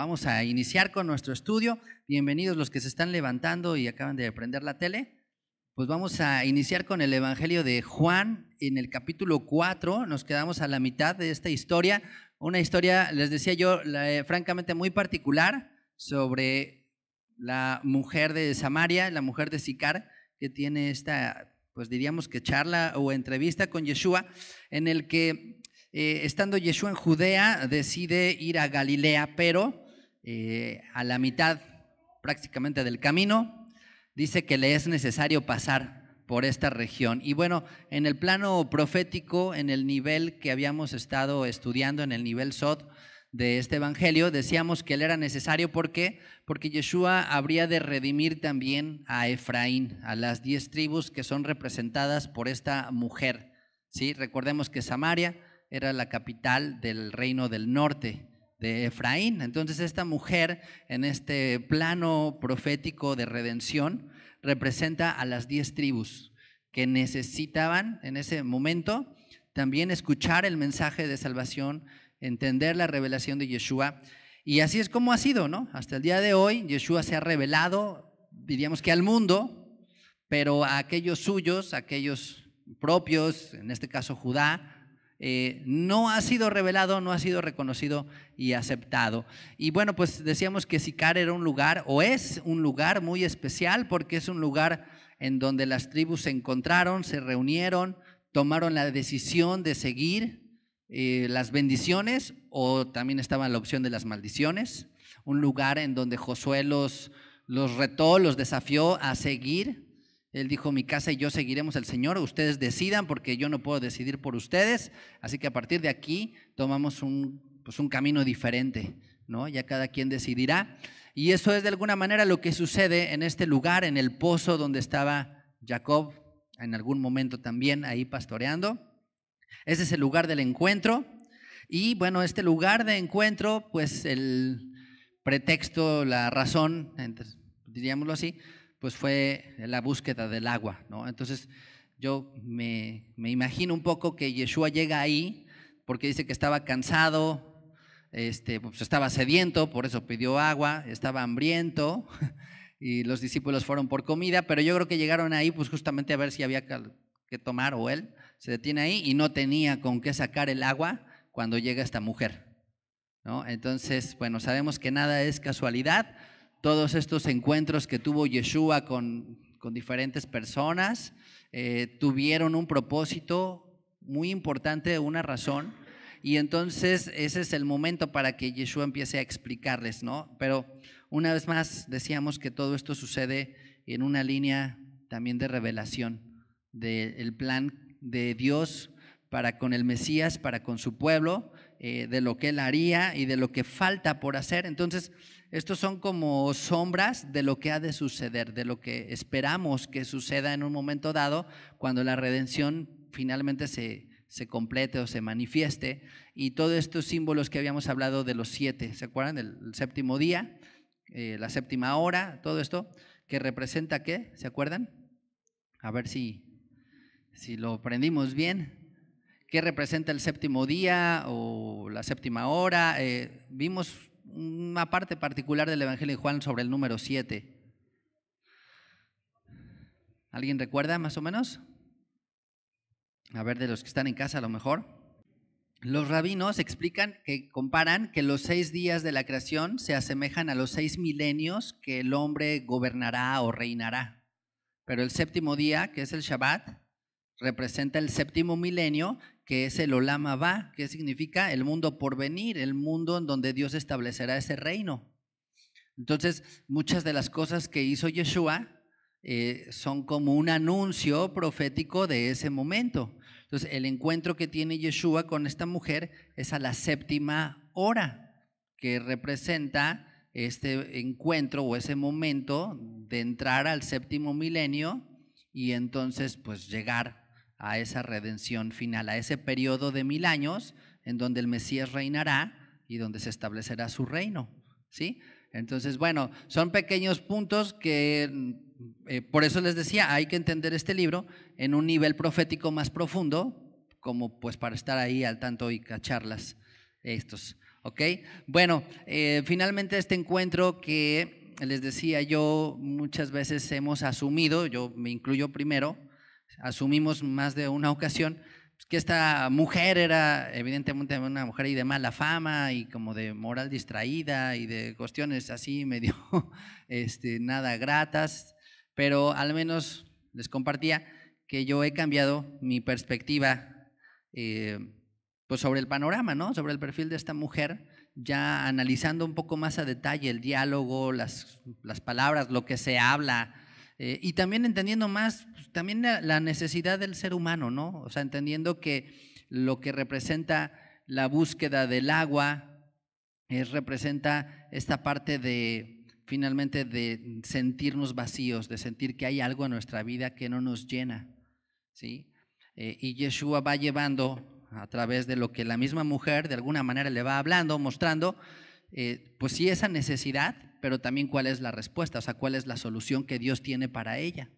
Vamos a iniciar con nuestro estudio. Bienvenidos los que se están levantando y acaban de prender la tele. Pues vamos a iniciar con el Evangelio de Juan en el capítulo 4. Nos quedamos a la mitad de esta historia. Una historia, les decía yo, eh, francamente muy particular sobre la mujer de Samaria, la mujer de Sicar, que tiene esta, pues diríamos que charla o entrevista con Yeshua, en el que eh, estando Yeshua en Judea, decide ir a Galilea, pero eh, a la mitad prácticamente del camino, dice que le es necesario pasar por esta región. Y bueno, en el plano profético, en el nivel que habíamos estado estudiando, en el nivel Sot de este Evangelio, decíamos que él era necesario ¿por qué? porque Yeshua habría de redimir también a Efraín, a las diez tribus que son representadas por esta mujer. ¿sí? Recordemos que Samaria era la capital del reino del norte de Efraín. Entonces esta mujer en este plano profético de redención representa a las diez tribus que necesitaban en ese momento también escuchar el mensaje de salvación, entender la revelación de Yeshua. Y así es como ha sido, ¿no? Hasta el día de hoy Yeshua se ha revelado, diríamos que al mundo, pero a aquellos suyos, aquellos propios, en este caso Judá, eh, no ha sido revelado, no ha sido reconocido y aceptado. Y bueno, pues decíamos que Sicar era un lugar, o es un lugar muy especial, porque es un lugar en donde las tribus se encontraron, se reunieron, tomaron la decisión de seguir eh, las bendiciones, o también estaba la opción de las maldiciones, un lugar en donde Josué los retó, los desafió a seguir él dijo, mi casa y yo seguiremos al Señor, ustedes decidan porque yo no puedo decidir por ustedes. Así que a partir de aquí tomamos un, pues un camino diferente, ¿no? Ya cada quien decidirá. Y eso es de alguna manera lo que sucede en este lugar, en el pozo donde estaba Jacob, en algún momento también ahí pastoreando. Ese es el lugar del encuentro. Y bueno, este lugar de encuentro, pues el pretexto, la razón, diríamoslo así, pues fue la búsqueda del agua, ¿no? Entonces yo me, imagino un poco que Yeshua llega ahí porque dice que estaba cansado, este, pues, estaba sediento, por eso pidió agua, estaba hambriento y los discípulos fueron por comida, pero yo creo que llegaron ahí pues justamente a ver si había que tomar o él se detiene ahí y no tenía con qué sacar el agua cuando llega esta mujer. ¿no? Entonces, bueno, sabemos que nada es casualidad, todos estos encuentros que tuvo Yeshua con, diferentes personas eh, tuvieron un propósito muy importante, una razón, y entonces ese es el momento para que Yeshua empiece a explicarles, ¿no? Pero una vez más decíamos que todo esto sucede en una línea también de revelación del plan de Dios para con el Mesías, para con su pueblo, eh, de lo que él haría y de lo que falta por hacer. Entonces, estos son como sombras de lo que ha de suceder, de lo que esperamos que suceda en un momento dado cuando la redención finalmente se, complete o se manifieste. Y todos estos símbolos que habíamos hablado de los siete, ¿se acuerdan? El, séptimo día, eh, la séptima hora, todo esto, ¿qué representa qué, ¿se acuerdan? A ver si, si lo aprendimos bien. ¿Qué representa el séptimo día o la séptima hora? Eh, vimos una parte particular del Evangelio de Juan sobre el número 7. ¿Alguien recuerda más o menos? A ver, de los que están en casa a lo mejor. Los rabinos explican que comparan que los seis días de la creación se asemejan a los seis milenios que el hombre gobernará o reinará. Pero el séptimo día, que es el Shabbat, representa el séptimo milenio, que es el Olama Ba, que significa el mundo por venir, el mundo en donde Dios establecerá ese reino. Entonces, muchas de las cosas que hizo Yeshua eh, son como un anuncio profético de ese momento. Entonces, el encuentro que tiene Yeshua con esta mujer es a la séptima hora, que representa este encuentro o ese momento de entrar al séptimo milenio y entonces pues llegar a esa redención final, a ese periodo de mil años en donde el Mesías reinará y donde se establecerá su reino. ¿sí? Entonces, bueno, son pequeños puntos que eh, por eso les decía, hay que entender este libro en un nivel profético más profundo, como pues para estar ahí al tanto y cacharlas estos. ¿Ok? Bueno, eh, finalmente este encuentro que les decía yo muchas veces hemos asumido, yo me incluyo primero, asumimos más de una ocasión pues, que esta mujer era evidentemente una mujer y de mala fama y como de moral distraída y de cuestiones así medio este, nada gratas, pero al menos les compartía que yo he cambiado mi perspectiva eh, pues sobre el panorama, ¿no? sobre el perfil de esta mujer, ya analizando un poco más a detalle el diálogo, las, las palabras, lo que se habla, eh, y también entendiendo más también la necesidad del ser humano, ¿no? O sea, entendiendo que lo que representa la búsqueda del agua representa esta parte de, finalmente, de sentirnos vacíos, de sentir que hay algo en nuestra vida que no nos llena, ¿sí? Eh, y Yeshua va llevando a través de lo que la misma mujer de alguna manera le va hablando, mostrando, eh, pues sí, esa necesidad, pero también cuál es la respuesta, o sea, cuál es la solución que Dios tiene para ella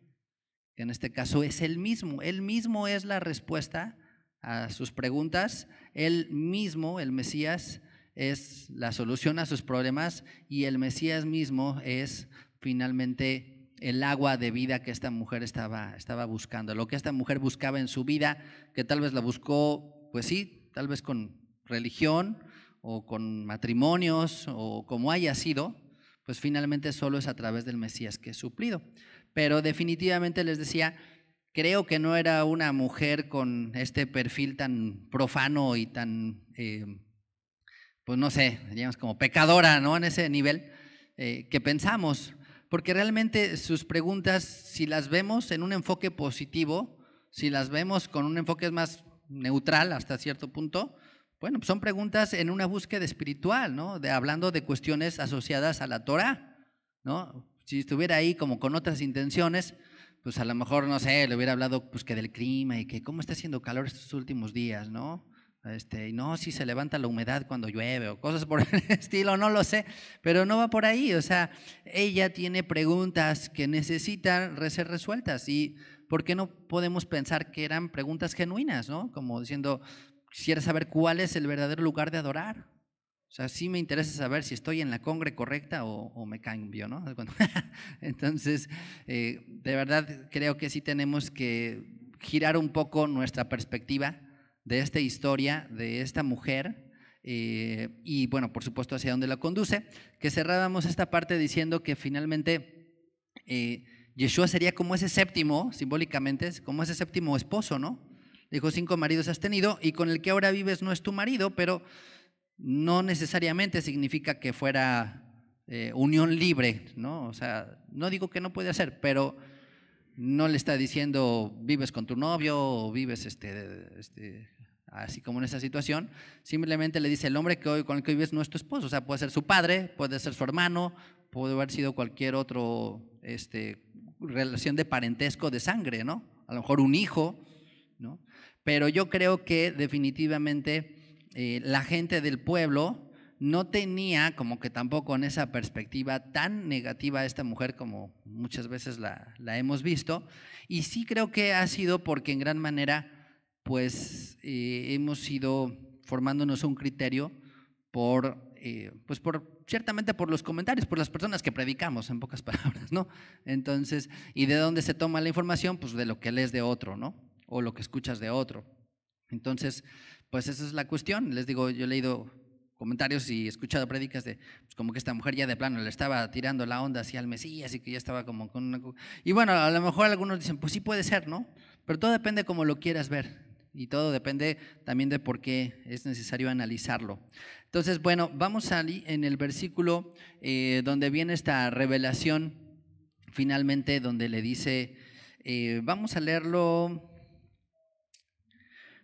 en este caso es el mismo. Él mismo es la respuesta a sus preguntas. Él mismo, el Mesías, es la solución a sus problemas y el Mesías mismo es finalmente el agua de vida que esta mujer estaba, estaba buscando, lo que esta mujer buscaba en su vida, que tal vez la buscó, pues sí, tal vez con religión o con matrimonios o como haya sido, pues finalmente solo es a través del Mesías que es suplido pero definitivamente les decía, creo que no era una mujer con este perfil tan profano y tan, eh, pues no sé, digamos como pecadora, ¿no? En ese nivel eh, que pensamos, porque realmente sus preguntas, si las vemos en un enfoque positivo, si las vemos con un enfoque más neutral hasta cierto punto, bueno, son preguntas en una búsqueda espiritual, ¿no? De, hablando de cuestiones asociadas a la Torah, ¿no? si estuviera ahí como con otras intenciones, pues a lo mejor, no sé, le hubiera hablado pues que del clima y que cómo está haciendo calor estos últimos días, ¿no? Este, y no, si se levanta la humedad cuando llueve o cosas por el estilo, no lo sé, pero no va por ahí. O sea, ella tiene preguntas que necesitan ser resueltas y ¿por qué no podemos pensar que eran preguntas genuinas, ¿no? Como diciendo, quisiera saber cuál es el verdadero lugar de adorar, o sea, sí me interesa saber si estoy en la congre correcta o, me cambio, ¿no? Entonces, eh, de verdad creo que sí tenemos que girar un poco nuestra perspectiva de esta historia, de esta mujer, eh, y bueno, por supuesto, hacia dónde la conduce, que cerrábamos esta parte diciendo que finalmente eh, Yeshua sería como ese séptimo, simbólicamente, como ese séptimo esposo, ¿no? Dijo, cinco maridos has tenido y con el que ahora vives no es tu marido, pero no necesariamente significa que fuera eh, unión libre, ¿no? O sea, no digo que no puede ser, pero no le está diciendo vives con tu novio o vives este, este, así como en esa situación, simplemente le dice el hombre que hoy, con el que vives no es tu esposo, o sea, puede ser su padre, puede ser su hermano, puede haber sido cualquier otro este, relación de parentesco de sangre, ¿no? A lo mejor un hijo, ¿no? Pero yo creo que definitivamente eh, la gente del pueblo no tenía como que tampoco en esa perspectiva tan negativa a esta mujer como muchas veces la, la hemos visto. Y sí creo que ha sido porque en gran manera pues eh, hemos ido formándonos un criterio por, eh, pues por, ciertamente por los comentarios, por las personas que predicamos, en pocas palabras, ¿no? Entonces, ¿y de dónde se toma la información? Pues de lo que lees de otro, ¿no? O lo que escuchas de otro. Entonces, pues esa es la cuestión. Les digo, yo he leído comentarios y he escuchado prédicas de pues, como que esta mujer ya de plano le estaba tirando la onda hacia el Mesías y que ya estaba como con una... Y bueno, a lo mejor algunos dicen, pues sí puede ser, ¿no? Pero todo depende como lo quieras ver y todo depende también de por qué es necesario analizarlo. Entonces, bueno, vamos a en el versículo eh, donde viene esta revelación finalmente donde le dice, eh, vamos a leerlo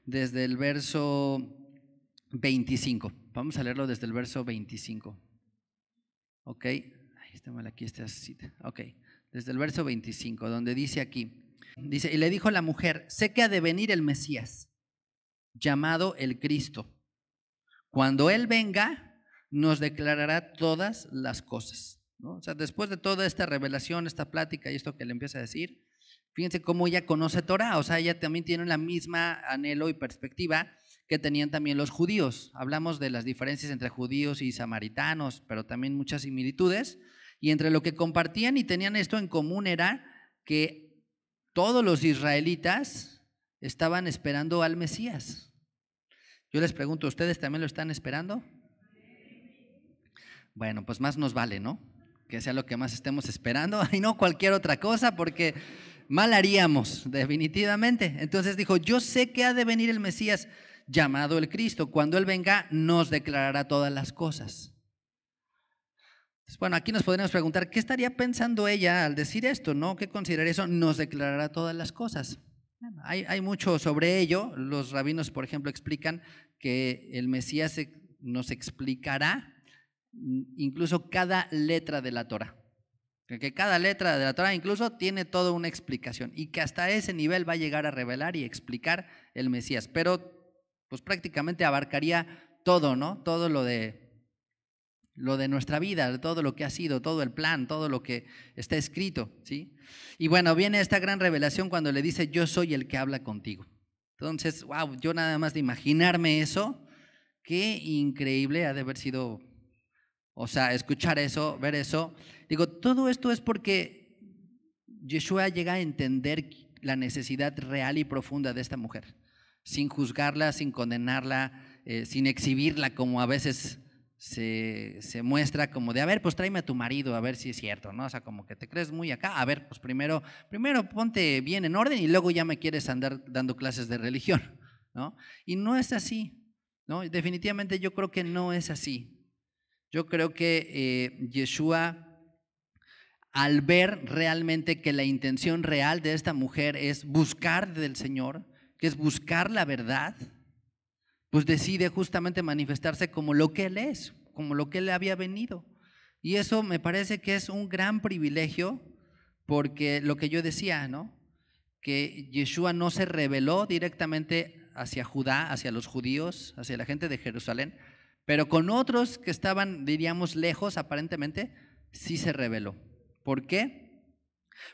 desde el verso 25. Vamos a leerlo desde el verso 25. ¿Ok? está mal aquí esta cita. Ok. Desde el verso 25, donde dice aquí. Dice, y le dijo la mujer, sé que ha de venir el Mesías, llamado el Cristo. Cuando Él venga, nos declarará todas las cosas. O sea, después de toda esta revelación, esta plática y esto que le empieza a decir, Fíjense cómo ella conoce Torah, o sea, ella también tiene la misma anhelo y perspectiva que tenían también los judíos. Hablamos de las diferencias entre judíos y samaritanos, pero también muchas similitudes. Y entre lo que compartían y tenían esto en común era que todos los israelitas estaban esperando al Mesías. Yo les pregunto, ¿ustedes también lo están esperando? Bueno, pues más nos vale, ¿no? Que sea lo que más estemos esperando y no cualquier otra cosa, porque mal haríamos, definitivamente. Entonces dijo, yo sé que ha de venir el Mesías llamado el Cristo. Cuando Él venga, nos declarará todas las cosas. Bueno, aquí nos podríamos preguntar, ¿qué estaría pensando ella al decir esto? ¿No? ¿Qué consideraría eso? Nos declarará todas las cosas. hay, hay, mucho sobre ello. Los rabinos, por ejemplo, explican que el Mesías nos explicará mm, incluso cada letra de la Torah. Que cada letra de la Torah incluso tiene toda una explicación y que hasta ese nivel va a llegar a revelar y explicar el Mesías. Pero pues prácticamente abarcaría todo, ¿no? Todo lo de lo de nuestra vida, todo lo que ha sido, todo el plan, todo lo que está escrito, ¿sí? Y bueno, viene esta gran revelación cuando le dice, "Yo soy el que habla contigo." Entonces, wow, yo nada más de imaginarme eso, qué increíble ha de haber sido o sea, escuchar eso, ver eso Digo, todo esto es porque Yeshua llega a entender la necesidad real y profunda de esta mujer, sin juzgarla, sin condenarla, eh, sin exhibirla como a veces se, muestra como de, a ver, pues tráeme a tu marido, a ver si es cierto, ¿no? O sea, como que te crees muy acá, a ver, pues primero, primero ponte bien en orden y luego ya me quieres andar dando clases de religión, ¿no? Y no es así, ¿no? Definitivamente yo creo que no es así. Yo creo que eh, Yeshua al ver realmente que la intención real de esta mujer es buscar del Señor, que es buscar la verdad, pues decide justamente manifestarse como lo que Él es, como lo que Él había venido. Y eso me parece que es un gran privilegio, porque lo que yo decía, ¿no? Que Yeshua no se reveló directamente hacia Judá, hacia los judíos, hacia la gente de Jerusalén, pero con otros que estaban, diríamos, lejos aparentemente, sí se reveló. ¿Por qué?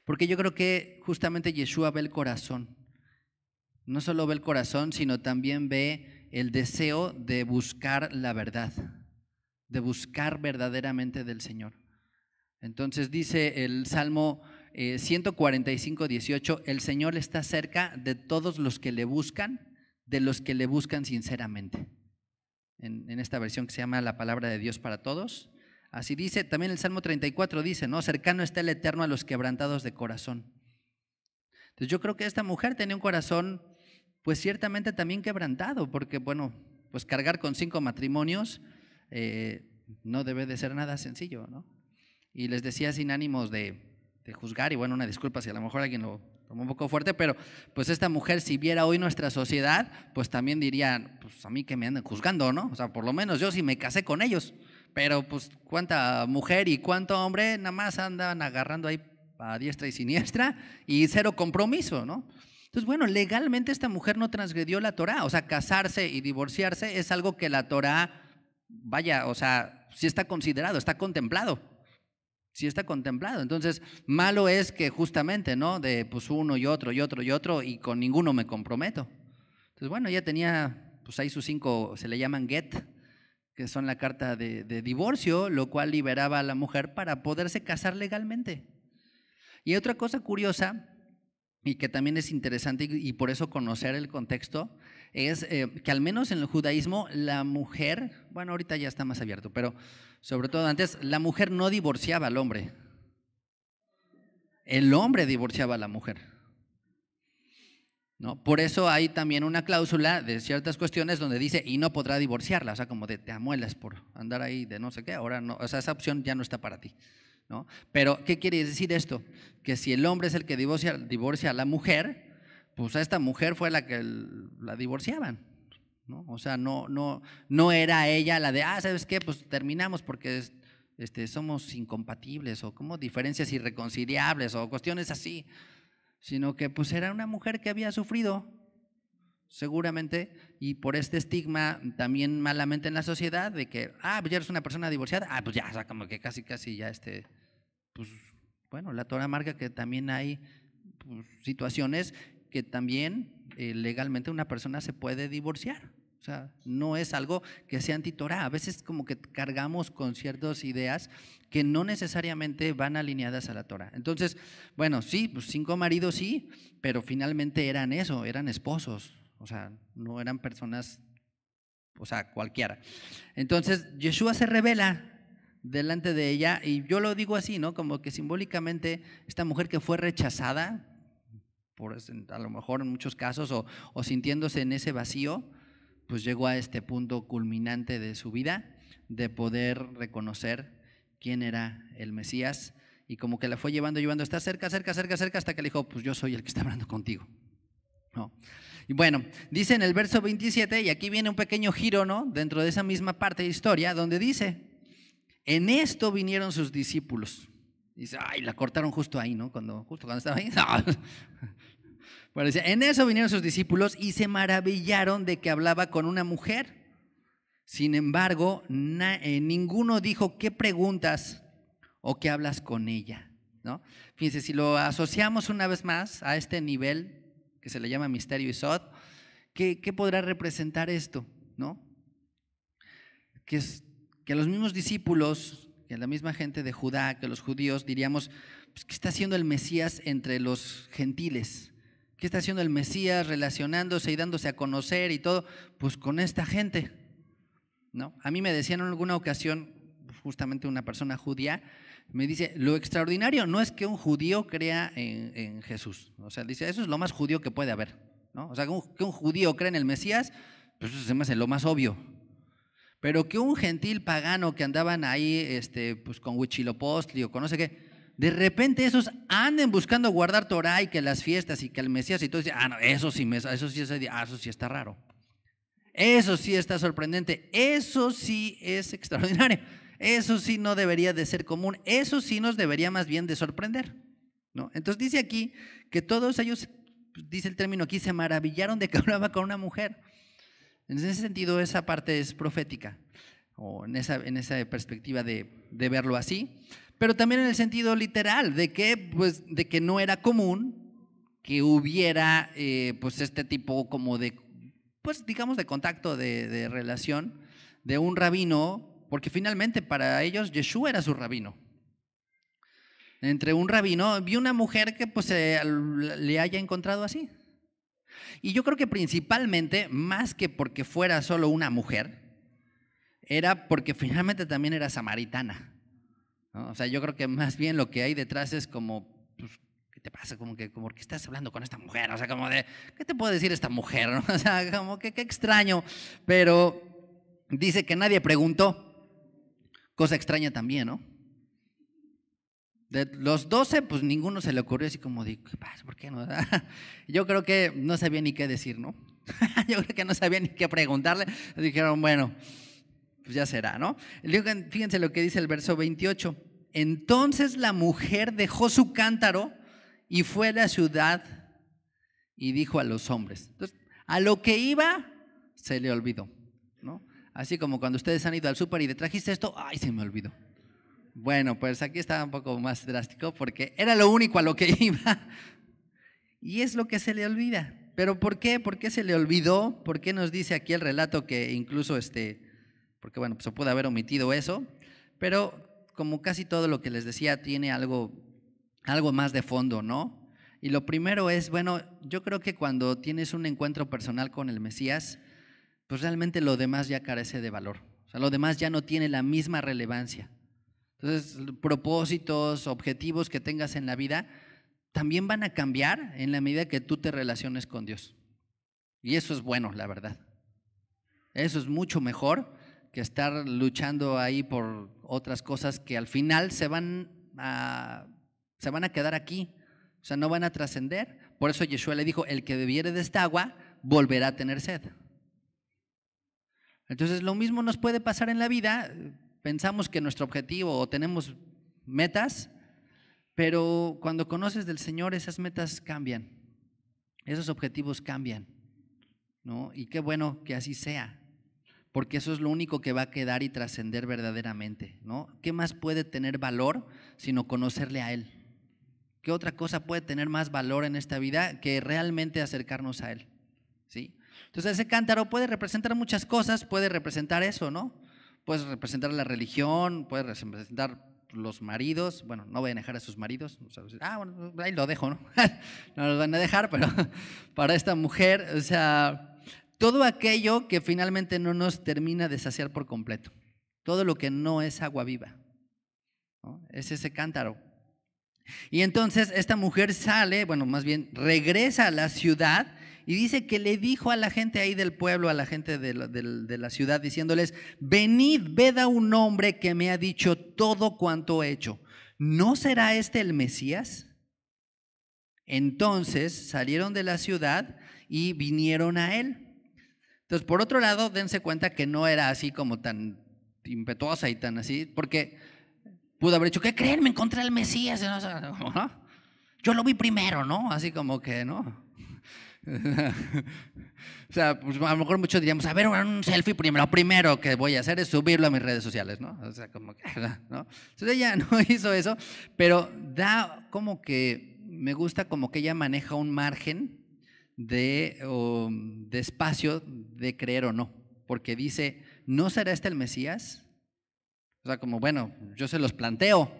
Porque yo creo que justamente Yeshua ve el corazón. No solo ve el corazón, sino también ve el deseo de buscar la verdad, de buscar verdaderamente del Señor. Entonces dice el Salmo 145, eh, 18, el Señor está cerca de todos los que le buscan, de los que le buscan sinceramente. En, en esta versión que se llama La palabra de Dios para todos, Así dice, también el Salmo 34 dice, ¿no? Cercano está el Eterno a los quebrantados de corazón. Entonces yo creo que esta mujer tenía un corazón, pues ciertamente también quebrantado, porque bueno, pues cargar con cinco matrimonios eh, no debe de ser nada sencillo, ¿no? Y les decía sin ánimos de, juzgar, y bueno, una disculpa si a lo mejor alguien lo tomó un poco fuerte, pero pues esta mujer si viera hoy nuestra sociedad, pues también diría, pues a mí que me andan juzgando, ¿no? O sea, por lo menos yo si me casé con ellos. Pero pues cuánta mujer y cuánto hombre nada más andan agarrando ahí a diestra y siniestra y cero compromiso, ¿no? Entonces, bueno, legalmente esta mujer no transgredió la Torá, o sea, casarse y divorciarse es algo que la Torá, vaya, o sea, sí está considerado, está contemplado, sí está contemplado. Entonces, malo es que justamente, ¿no? De pues uno y otro y otro y otro y con ninguno me comprometo. Entonces, bueno, ella tenía, pues ahí sus cinco, se le llaman get, que son la carta de, divorcio, lo cual liberaba a la mujer para poderse casar legalmente. Y otra cosa curiosa, y que también es interesante y, por eso conocer el contexto, es eh, que al menos en el judaísmo la mujer, bueno, ahorita ya está más abierto, pero sobre todo antes, la mujer no divorciaba al hombre. El hombre divorciaba a la mujer. Por eso hay también una cláusula de ciertas cuestiones donde dice, y no podrá divorciarla, o sea, como de te amuelas por andar ahí de no sé qué, ahora no, esa opción ya no está para ti. Pero, ¿qué quiere decir esto? Que si el hombre es el que divorcia, divorcia a la mujer, pues a esta mujer fue la que la divorciaban, ¿No? O sea, no, no, no era ella la de, ah, ¿sabes qué? Pues terminamos porque este, somos incompatibles o como diferencias irreconciliables o cuestiones así sino que pues era una mujer que había sufrido, seguramente, y por este estigma también malamente en la sociedad de que, ah, pues ya eres una persona divorciada, ah, pues ya, o sea, como que casi, casi ya este, pues bueno, la Torah marca que también hay pues, situaciones que también eh, legalmente una persona se puede divorciar. O sea, no es algo que sea antitorá. A veces como que cargamos con ciertas ideas que no necesariamente van alineadas a la Torah. Entonces, bueno, sí, pues, cinco maridos sí, pero finalmente eran eso, eran esposos. O sea, no eran personas, o sea, cualquiera. Entonces, Yeshua se revela delante de ella y yo lo digo así, ¿no? Como que simbólicamente esta mujer que fue rechazada, por, a lo mejor en muchos casos, o sintiéndose en ese vacío, pues llegó a este punto culminante de su vida, de poder reconocer quién era el Mesías, y como que la fue llevando, llevando, está cerca, cerca, cerca, cerca, hasta que le dijo, pues yo soy el que está hablando contigo. No. Y bueno, dice en el verso 27, y aquí viene un pequeño giro, ¿no? Dentro de esa misma parte de historia, donde dice, en esto vinieron sus discípulos. Dice, ay, la cortaron justo ahí, ¿no? Cuando, justo cuando estaba ahí. No en eso vinieron sus discípulos y se maravillaron de que hablaba con una mujer. Sin embargo, eh, ninguno dijo qué preguntas o qué hablas con ella. ¿no? Fíjense, si lo asociamos una vez más a este nivel que se le llama misterio y sod, ¿qué, podrá representar esto? ¿no? Que, es, los mismos discípulos, que la misma gente de Judá, que los judíos, diríamos, pues, ¿qué está haciendo el Mesías entre los gentiles? ¿Qué está haciendo el Mesías relacionándose y dándose a conocer y todo? Pues con esta gente. ¿No? A mí me decían en alguna ocasión, justamente una persona judía, me dice, lo extraordinario no es que un judío crea en, Jesús. O sea, dice, eso es lo más judío que puede haber. ¿no? O sea, que un, judío crea en el Mesías, pues eso se me hace lo más obvio. Pero que un gentil pagano que andaban ahí este, pues, con Huichilopostli o con no sé qué, de repente esos anden buscando guardar Torah y que las fiestas y que el Mesías y todo, ah, no, eso sí, eso sí, ah, eso sí está raro. Eso sí está sorprendente, eso sí es extraordinario, eso sí no debería de ser común, eso sí nos debería más bien de sorprender. ¿no? Entonces dice aquí que todos ellos, dice el término aquí, se maravillaron de que hablaba con una mujer. En ese sentido, esa parte es profética, o en esa, en esa perspectiva de, de verlo así pero también en el sentido literal, de que, pues, de que no era común que hubiera eh, pues este tipo como de, pues digamos, de contacto, de, relación de un rabino, porque finalmente para ellos Yeshua era su rabino entre un rabino, vi una mujer que pues le haya encontrado así. Y yo creo que principalmente, más que porque fuera solo una mujer, era porque finalmente también era samaritana. O sea, yo creo que más bien lo que hay detrás es como, pues, ¿qué te pasa? Como que, como que estás hablando con esta mujer, o sea, como de, ¿qué te puede decir esta mujer? O sea, como que qué extraño, pero dice que nadie preguntó, cosa extraña también, ¿no? De los 12, pues ninguno se le ocurrió así como de, ¿qué pasa? ¿Por qué no? Yo creo que no sabía ni qué decir, ¿no? Yo creo que no sabía ni qué preguntarle. Dijeron, bueno, pues ya será, ¿no? Fíjense lo que dice el verso 28. Entonces la mujer dejó su cántaro y fue a la ciudad y dijo a los hombres. Entonces, a lo que iba, se le olvidó, ¿no? Así como cuando ustedes han ido al súper y le trajiste esto, ay, se me olvidó. Bueno, pues aquí está un poco más drástico porque era lo único a lo que iba. Y es lo que se le olvida. ¿Pero por qué? ¿Por qué se le olvidó? ¿Por qué nos dice aquí el relato que incluso este, porque bueno, pues, se puede haber omitido eso, pero como casi todo lo que les decía tiene algo, algo más de fondo, ¿no? Y lo primero es, bueno, yo creo que cuando tienes un encuentro personal con el Mesías, pues realmente lo demás ya carece de valor. O sea, lo demás ya no tiene la misma relevancia. Entonces, propósitos, objetivos que tengas en la vida, también van a cambiar en la medida que tú te relaciones con Dios. Y eso es bueno, la verdad. Eso es mucho mejor que estar luchando ahí por otras cosas que al final se van a, se van a quedar aquí, o sea, no van a trascender. Por eso Yeshua le dijo, el que bebiere de esta agua volverá a tener sed. Entonces lo mismo nos puede pasar en la vida, pensamos que nuestro objetivo o tenemos metas, pero cuando conoces del Señor esas metas cambian, esos objetivos cambian, ¿no? Y qué bueno que así sea, porque eso es lo único que va a quedar y trascender verdaderamente, ¿no? ¿Qué más puede tener valor sino conocerle a Él? ¿Qué otra cosa puede tener más valor en esta vida que realmente acercarnos a Él? ¿Sí? Entonces ese cántaro puede representar muchas cosas, puede representar eso, ¿no? Puede representar la religión, puede representar los maridos, bueno, no voy a dejar a sus maridos, ah, bueno, ahí lo dejo, ¿no? no los van a dejar, pero para esta mujer, o sea, todo aquello que finalmente no nos termina de saciar por completo, todo lo que no es agua viva, es ese cántaro. Y entonces esta mujer sale, bueno, más bien regresa a la ciudad y dice que le dijo a la gente ahí del pueblo, a la gente de la, de la ciudad, diciéndoles, venid, ved a un hombre que me ha dicho todo cuanto he hecho. ¿No será este el Mesías? Entonces salieron de la ciudad y vinieron a él. Entonces, por otro lado, dense cuenta que no era así como tan impetuosa y tan así, porque pudo haber dicho, ¿qué creen? Me encontré al Mesías. Yo lo vi primero, ¿no? Así como que, ¿no? o sea, pues a lo mejor muchos diríamos, a ver, un selfie primero. Lo primero que voy a hacer es subirlo a mis redes sociales, ¿no? O sea, como que, ¿no? Entonces ella no hizo eso, pero da como que, me gusta como que ella maneja un margen de, de espacio de creer o no, porque dice, ¿no será este el Mesías? O sea, como, bueno, yo se los planteo,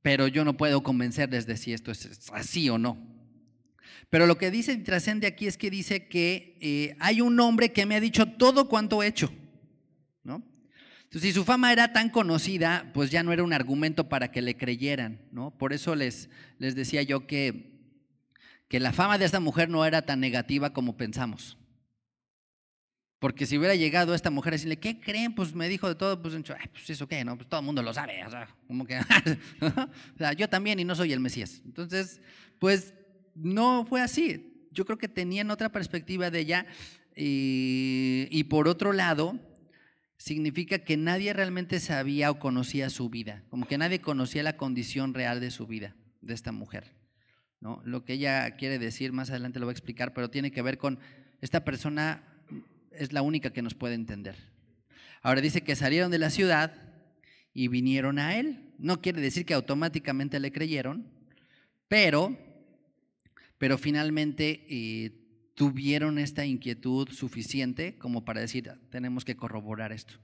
pero yo no puedo convencerles de si esto es así o no. Pero lo que dice y trascende aquí es que dice que eh, hay un hombre que me ha dicho todo cuanto he hecho, ¿no? si su fama era tan conocida, pues ya no era un argumento para que le creyeran, ¿no? Por eso les, les decía yo que que la fama de esta mujer no era tan negativa como pensamos. Porque si hubiera llegado esta mujer a decirle, ¿qué creen? Pues me dijo de todo, pues, pues eso qué, ¿no? Pues todo el mundo lo sabe, o sea, como que, sea, yo también y no soy el Mesías. Entonces, pues no fue así. Yo creo que tenían otra perspectiva de ella y por otro lado, significa que nadie realmente sabía o conocía su vida, como que nadie conocía la condición real de su vida, de esta mujer. Lo que ella quiere decir más adelante lo va a explicar, pero tiene que ver con esta persona es la única que nos puede entender. Ahora dice que salieron de la ciudad y vinieron a él. No quiere decir que automáticamente le creyeron, pero, pero finalmente eh, tuvieron esta inquietud suficiente como para decir, tenemos que corroborar esto.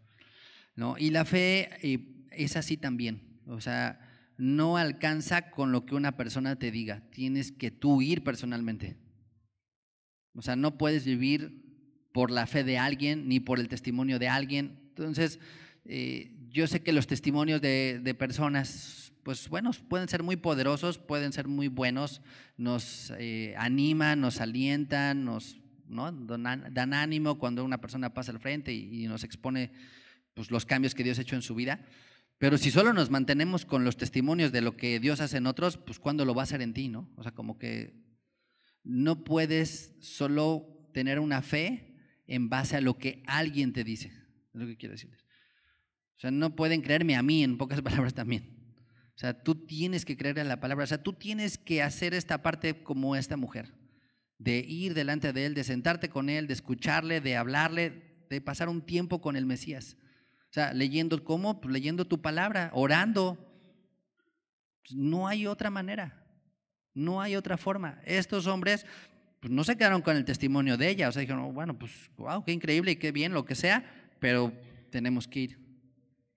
¿no? Y la fe eh, es así también. O sea, no alcanza con lo que una persona te diga. Tienes que tú ir personalmente. O sea, no puedes vivir por la fe de alguien ni por el testimonio de alguien. Entonces, eh, yo sé que los testimonios de, personas, pues bueno, pueden ser muy poderosos, pueden ser muy buenos, nos eh, animan, nos alientan, nos dan, ánimo cuando una persona pasa al frente y, nos expone pues, los cambios que Dios ha hecho en su vida. Pero si solo nos mantenemos con los testimonios de lo que Dios hace en otros, pues ¿cuándo lo va a hacer en ti, no? O sea, como que no puedes solo tener una fe en base a lo que alguien te dice. Es lo que quiero decirles. O sea, no pueden creerme a mí, en pocas palabras también. O sea, tú tienes que creer en la palabra. O sea, tú tienes que hacer esta parte como esta mujer. De ir delante de él, de sentarte con él, de escucharle, de hablarle, de pasar un tiempo con el Mesías. O sea, leyendo cómo, pues leyendo tu palabra, orando. Pues, no hay otra manera, no hay otra forma. Estos hombres pues no se quedaron con el testimonio de ella, o sea, dijeron, oh, bueno, pues wow, qué increíble y qué bien, lo que sea, pero tenemos que ir.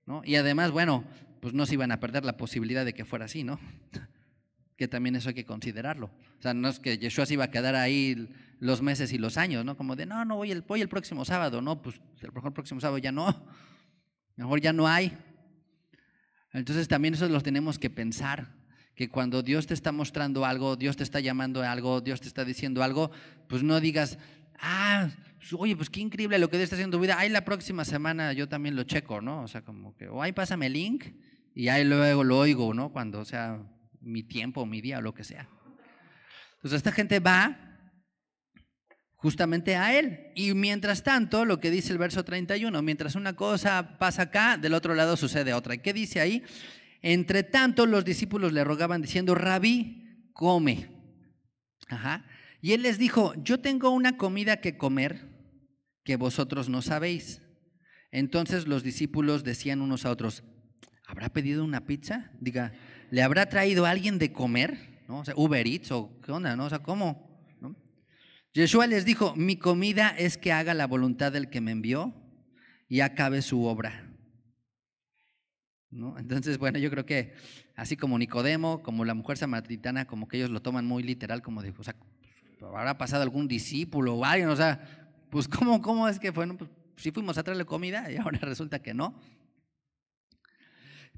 ¿no? Y además, bueno, pues no se iban a perder la posibilidad de que fuera así, ¿no? que también eso hay que considerarlo. O sea, no es que Yeshua se iba a quedar ahí los meses y los años, ¿no? Como de, no, no, voy el, voy el próximo sábado, no, pues el mejor el próximo sábado ya no mejor ya no hay. Entonces también eso lo tenemos que pensar, que cuando Dios te está mostrando algo, Dios te está llamando a algo, Dios te está diciendo algo, pues no digas, ah, oye, pues qué increíble lo que Dios está haciendo en tu vida, ahí la próxima semana yo también lo checo, ¿no? O sea, como que, o ahí pásame el link y ahí luego lo oigo, ¿no? Cuando sea mi tiempo, mi día o lo que sea. Entonces esta gente va justamente a Él. Y mientras tanto, lo que dice el verso 31, mientras una cosa pasa acá, del otro lado sucede otra. ¿Y qué dice ahí? Entre tanto, los discípulos le rogaban diciendo, Rabí, come. Ajá. Y Él les dijo, yo tengo una comida que comer que vosotros no sabéis. Entonces los discípulos decían unos a otros, ¿habrá pedido una pizza? Diga, ¿le habrá traído alguien de comer? ¿No? O sea, Uber Eats o qué onda, ¿no? O sea, ¿cómo? Yeshua les dijo, mi comida es que haga la voluntad del que me envió y acabe su obra. ¿No? Entonces, bueno, yo creo que así como Nicodemo, como la mujer samaritana, como que ellos lo toman muy literal, como dijo, o sea, pues, habrá pasado algún discípulo o alguien, o sea, pues ¿cómo, cómo es que fue? Bueno, pues sí fuimos a traerle comida y ahora resulta que no.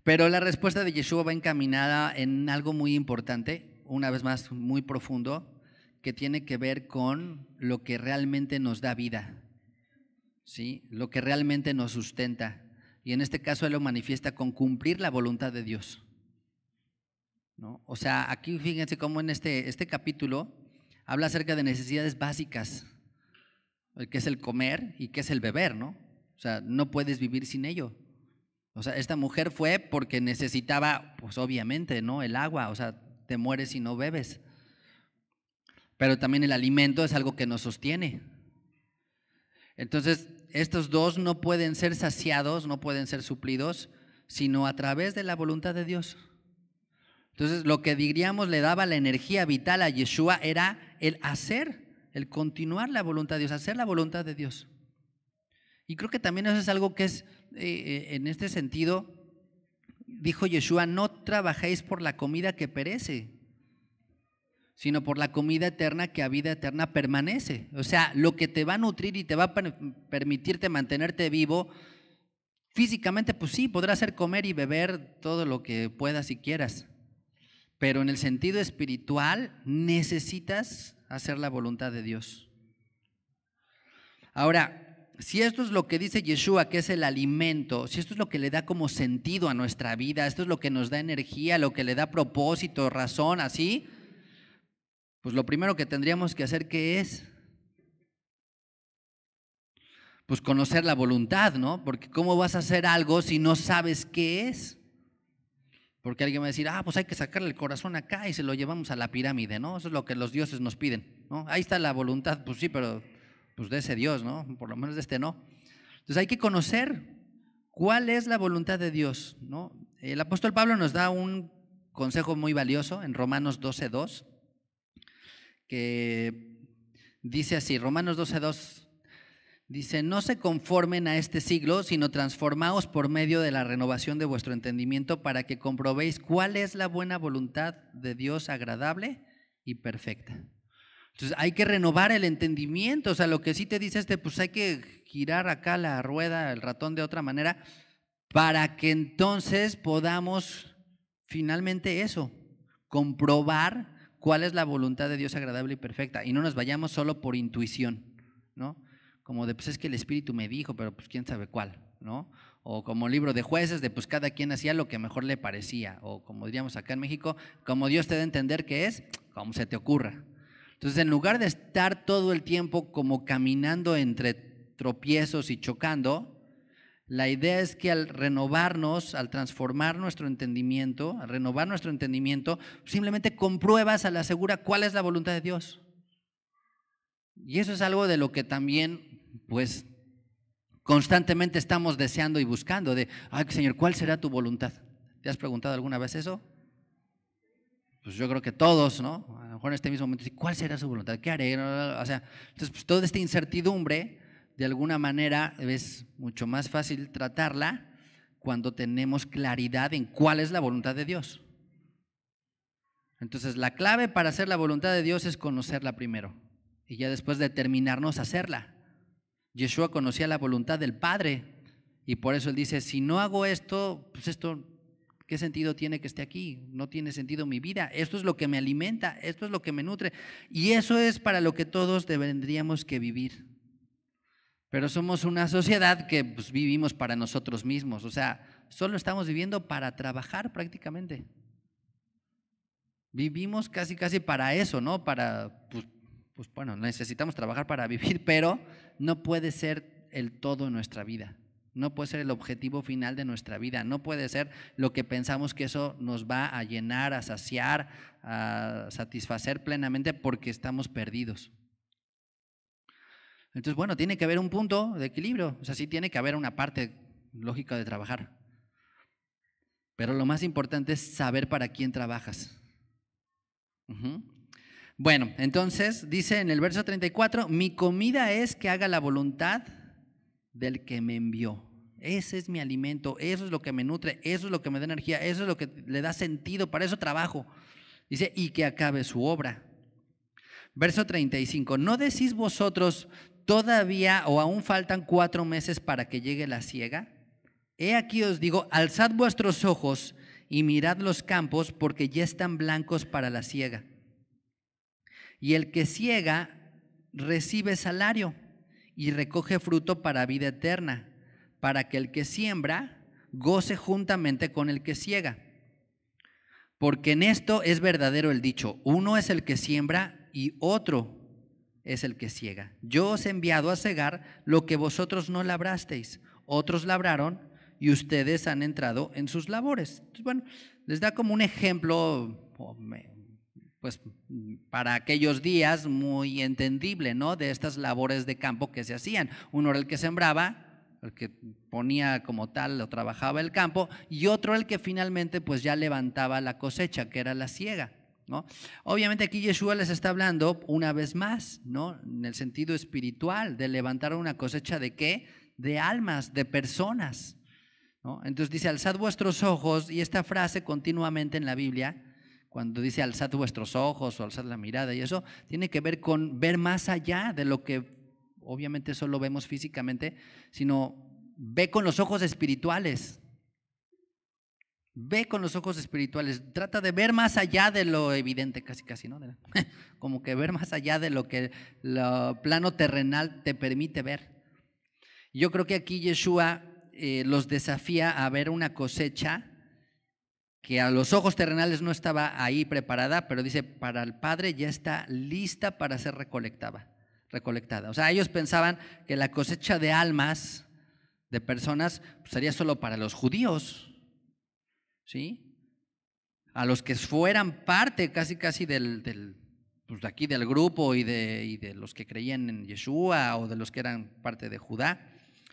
Pero la respuesta de Yeshua va encaminada en algo muy importante, una vez más muy profundo, que tiene que ver con lo que realmente nos da vida, ¿sí? lo que realmente nos sustenta. Y en este caso Él lo manifiesta con cumplir la voluntad de Dios. ¿no? O sea, aquí fíjense cómo en este, este capítulo habla acerca de necesidades básicas, que es el comer y que es el beber, ¿no? O sea, no puedes vivir sin ello. O sea, esta mujer fue porque necesitaba, pues obviamente, ¿no? El agua, o sea, te mueres si no bebes pero también el alimento es algo que nos sostiene. Entonces, estos dos no pueden ser saciados, no pueden ser suplidos, sino a través de la voluntad de Dios. Entonces, lo que diríamos le daba la energía vital a Yeshua era el hacer, el continuar la voluntad de Dios, hacer la voluntad de Dios. Y creo que también eso es algo que es, eh, eh, en este sentido, dijo Yeshua, no trabajéis por la comida que perece, sino por la comida eterna que a vida eterna permanece. O sea, lo que te va a nutrir y te va a permitirte mantenerte vivo físicamente, pues sí, podrás hacer comer y beber todo lo que puedas y quieras. Pero en el sentido espiritual necesitas hacer la voluntad de Dios. Ahora, si esto es lo que dice Yeshua, que es el alimento, si esto es lo que le da como sentido a nuestra vida, esto es lo que nos da energía, lo que le da propósito, razón, así, pues lo primero que tendríamos que hacer, ¿qué es? Pues conocer la voluntad, ¿no? Porque ¿cómo vas a hacer algo si no sabes qué es? Porque alguien va a decir, ah, pues hay que sacarle el corazón acá y se lo llevamos a la pirámide, ¿no? Eso es lo que los dioses nos piden, ¿no? Ahí está la voluntad, pues sí, pero pues de ese Dios, ¿no? Por lo menos de este no. Entonces hay que conocer cuál es la voluntad de Dios, ¿no? El apóstol Pablo nos da un consejo muy valioso en Romanos 12.2 que dice así, Romanos 2, dice, no se conformen a este siglo, sino transformaos por medio de la renovación de vuestro entendimiento para que comprobéis cuál es la buena voluntad de Dios agradable y perfecta. Entonces hay que renovar el entendimiento, o sea, lo que sí te dice este, pues hay que girar acá la rueda, el ratón de otra manera, para que entonces podamos finalmente eso, comprobar cuál es la voluntad de Dios agradable y perfecta. Y no nos vayamos solo por intuición, ¿no? Como de, pues es que el Espíritu me dijo, pero pues quién sabe cuál, ¿no? O como libro de jueces, de pues cada quien hacía lo que mejor le parecía. O como diríamos acá en México, como Dios te da a entender que es, como se te ocurra. Entonces, en lugar de estar todo el tiempo como caminando entre tropiezos y chocando, la idea es que al renovarnos, al transformar nuestro entendimiento, al renovar nuestro entendimiento, simplemente compruebas a la segura cuál es la voluntad de Dios. Y eso es algo de lo que también, pues, constantemente estamos deseando y buscando, de, ay Señor, ¿cuál será tu voluntad? ¿Te has preguntado alguna vez eso? Pues yo creo que todos, ¿no? A lo mejor en este mismo momento, ¿cuál será su voluntad? ¿Qué haré? O sea, entonces, pues toda esta incertidumbre de alguna manera es mucho más fácil tratarla cuando tenemos claridad en cuál es la voluntad de Dios. Entonces, la clave para hacer la voluntad de Dios es conocerla primero y ya después determinarnos a hacerla. Yeshua conocía la voluntad del Padre y por eso él dice, si no hago esto, pues esto, ¿qué sentido tiene que esté aquí? No tiene sentido mi vida. Esto es lo que me alimenta, esto es lo que me nutre y eso es para lo que todos deberíamos que vivir. Pero somos una sociedad que pues, vivimos para nosotros mismos, o sea, solo estamos viviendo para trabajar prácticamente. Vivimos casi, casi para eso, ¿no? Para, pues, pues bueno, necesitamos trabajar para vivir, pero no puede ser el todo en nuestra vida. No puede ser el objetivo final de nuestra vida. No puede ser lo que pensamos que eso nos va a llenar, a saciar, a satisfacer plenamente porque estamos perdidos. Entonces, bueno, tiene que haber un punto de equilibrio, o sea, sí tiene que haber una parte lógica de trabajar. Pero lo más importante es saber para quién trabajas. Bueno, entonces dice en el verso 34, mi comida es que haga la voluntad del que me envió. Ese es mi alimento, eso es lo que me nutre, eso es lo que me da energía, eso es lo que le da sentido, para eso trabajo. Dice, y que acabe su obra. Verso 35, ¿no decís vosotros, todavía o aún faltan cuatro meses para que llegue la siega? He aquí os digo, alzad vuestros ojos y mirad los campos porque ya están blancos para la siega. Y el que ciega recibe salario y recoge fruto para vida eterna, para que el que siembra goce juntamente con el que ciega. Porque en esto es verdadero el dicho, uno es el que siembra y otro es el que ciega. Yo os he enviado a cegar lo que vosotros no labrasteis. Otros labraron y ustedes han entrado en sus labores. bueno, les da como un ejemplo, pues para aquellos días muy entendible, ¿no? De estas labores de campo que se hacían. Uno era el que sembraba, el que ponía como tal o trabajaba el campo, y otro el que finalmente pues ya levantaba la cosecha, que era la ciega. Obviamente aquí Yeshua les está hablando una vez más, ¿no? En el sentido espiritual, de levantar una cosecha de qué? De almas, de personas. Entonces dice, alzad vuestros ojos, y esta frase continuamente en la Biblia, cuando dice alzad vuestros ojos o alzad la mirada y eso, tiene que ver con ver más allá de lo que obviamente solo vemos físicamente, sino ve con los ojos espirituales, Ve con los ojos espirituales, trata de ver más allá de lo evidente, casi casi, ¿no? Como que ver más allá de lo que el plano terrenal te permite ver. Yo creo que aquí Yeshua eh, los desafía a ver una cosecha que a los ojos terrenales no estaba ahí preparada, pero dice, para el Padre ya está lista para ser recolectada. recolectada. O sea, ellos pensaban que la cosecha de almas, de personas, pues, sería solo para los judíos ¿sí? A los que fueran parte casi casi del, pues de aquí del grupo y de, y de los que creían en Yeshua o de los que eran parte de Judá.